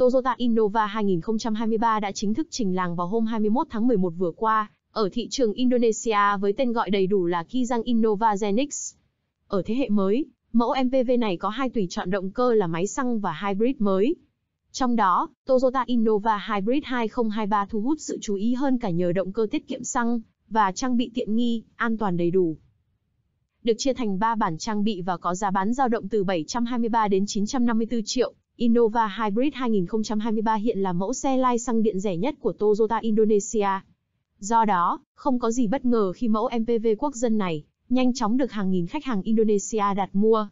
Toyota Innova 2023 đã chính thức trình làng vào hôm 21 tháng 11 vừa qua, ở thị trường Indonesia với tên gọi đầy đủ là Kijang Innova Zenix. Ở thế hệ mới, mẫu MPV này có hai tùy chọn động cơ là máy xăng và hybrid mới. Trong đó, Toyota Innova Hybrid 2023 thu hút sự chú ý hơn cả nhờ động cơ tiết kiệm xăng và trang bị tiện nghi, an toàn đầy đủ. Được chia thành 3 bản trang bị và có giá bán dao động từ 723 đến 954 triệu. Innova Hybrid 2023 hiện là mẫu xe lai xăng điện rẻ nhất của Toyota Indonesia. Do đó, không có gì bất ngờ khi mẫu MPV quốc dân này nhanh chóng được hàng nghìn khách hàng Indonesia đặt mua.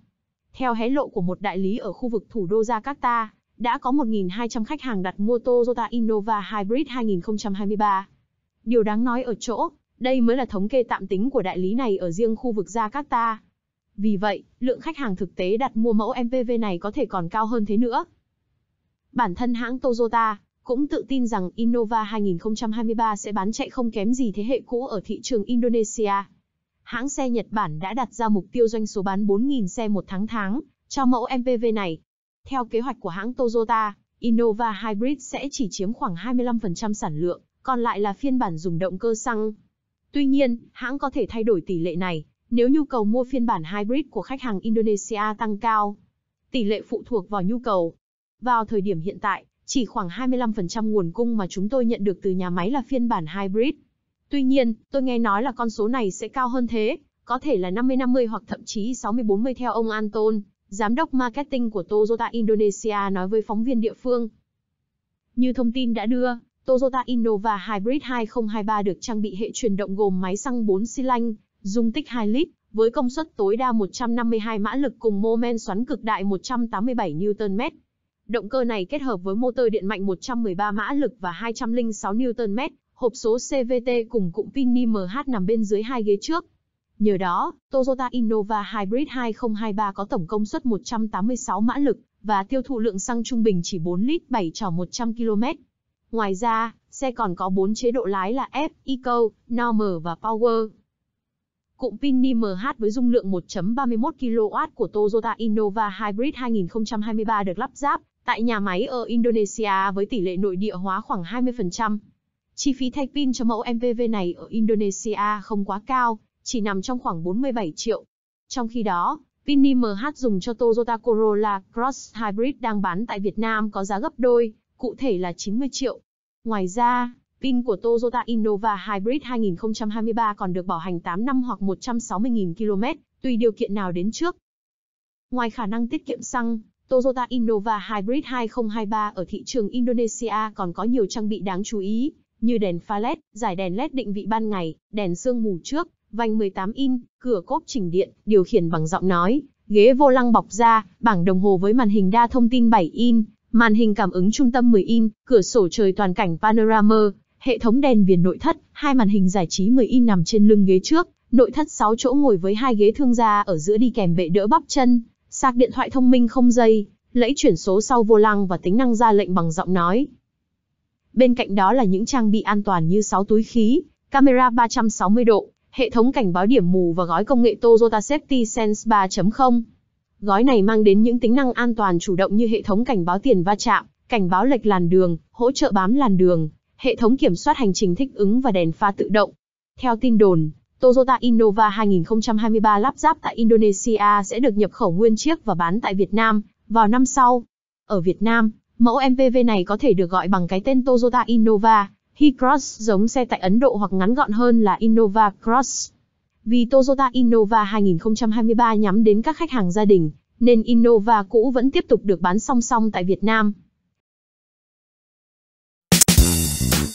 Theo hé lộ của một đại lý ở khu vực thủ đô Jakarta, đã có 1.200 khách hàng đặt mua Toyota Innova Hybrid 2023. Điều đáng nói ở chỗ, đây mới là thống kê tạm tính của đại lý này ở riêng khu vực Jakarta. Vì vậy, lượng khách hàng thực tế đặt mua mẫu MPV này có thể còn cao hơn thế nữa. Bản thân hãng Toyota cũng tự tin rằng Innova 2023 sẽ bán chạy không kém gì thế hệ cũ ở thị trường Indonesia. Hãng xe Nhật Bản đã đặt ra mục tiêu doanh số bán 4.000 xe một tháng tháng cho mẫu MPV này. Theo kế hoạch của hãng Toyota, Innova Hybrid sẽ chỉ chiếm khoảng 25% sản lượng, còn lại là phiên bản dùng động cơ xăng. Tuy nhiên, hãng có thể thay đổi tỷ lệ này nếu nhu cầu mua phiên bản hybrid của khách hàng Indonesia tăng cao. Tỷ lệ phụ thuộc vào nhu cầu. Vào thời điểm hiện tại, chỉ khoảng 25% nguồn cung mà chúng tôi nhận được từ nhà máy là phiên bản hybrid. Tuy nhiên, tôi nghe nói là con số này sẽ cao hơn thế, có thể là 50-50 hoặc thậm chí 60-40 theo ông Anton, giám đốc marketing của Toyota Indonesia nói với phóng viên địa phương. Như thông tin đã đưa, Toyota Innova Hybrid 2023 được trang bị hệ truyền động gồm máy xăng 4 xi lanh, dung tích 2 lít, với công suất tối đa 152 mã lực cùng mô men xoắn cực đại 187 Nm. Động cơ này kết hợp với motor điện mạnh 113 mã lực và 206 Nm, hộp số CVT cùng cụm pin NiMH nằm bên dưới hai ghế trước. Nhờ đó, Toyota Innova Hybrid 2023 có tổng công suất 186 mã lực và tiêu thụ lượng xăng trung bình chỉ 4 lít 7 trò 100 km. Ngoài ra, xe còn có 4 chế độ lái là F, Eco, Normal và Power. Cụm pin NiMH với dung lượng 1.31 kW của Toyota Innova Hybrid 2023 được lắp ráp tại nhà máy ở Indonesia với tỷ lệ nội địa hóa khoảng 20%. Chi phí thay pin cho mẫu MPV này ở Indonesia không quá cao, chỉ nằm trong khoảng 47 triệu. Trong khi đó, pin NiMH dùng cho Toyota Corolla Cross Hybrid đang bán tại Việt Nam có giá gấp đôi, cụ thể là 90 triệu. Ngoài ra, Pin của Toyota Innova Hybrid 2023 còn được bảo hành 8 năm hoặc 160.000 km, tùy điều kiện nào đến trước. Ngoài khả năng tiết kiệm xăng, Toyota Innova Hybrid 2023 ở thị trường Indonesia còn có nhiều trang bị đáng chú ý, như đèn pha LED, giải đèn LED định vị ban ngày, đèn sương mù trước, vành 18 in, cửa cốp chỉnh điện, điều khiển bằng giọng nói, ghế vô lăng bọc da, bảng đồng hồ với màn hình đa thông tin 7 in, màn hình cảm ứng trung tâm 10 in, cửa sổ trời toàn cảnh panorama, hệ thống đèn viền nội thất, hai màn hình giải trí 10 in nằm trên lưng ghế trước, nội thất 6 chỗ ngồi với hai ghế thương gia ở giữa đi kèm bệ đỡ bắp chân, sạc điện thoại thông minh không dây, lẫy chuyển số sau vô lăng và tính năng ra lệnh bằng giọng nói. Bên cạnh đó là những trang bị an toàn như 6 túi khí, camera 360 độ, hệ thống cảnh báo điểm mù và gói công nghệ Toyota Safety Sense 3.0. Gói này mang đến những tính năng an toàn chủ động như hệ thống cảnh báo tiền va chạm, cảnh báo lệch làn đường, hỗ trợ bám làn đường, hệ thống kiểm soát hành trình thích ứng và đèn pha tự động. Theo tin đồn, Toyota Innova 2023 lắp ráp tại Indonesia sẽ được nhập khẩu nguyên chiếc và bán tại Việt Nam vào năm sau. Ở Việt Nam, mẫu MPV này có thể được gọi bằng cái tên Toyota Innova, Hi-Cross giống xe tại Ấn Độ hoặc ngắn gọn hơn là Innova Cross. Vì Toyota Innova 2023 nhắm đến các khách hàng gia đình, nên Innova cũ vẫn tiếp tục được bán song song tại Việt Nam.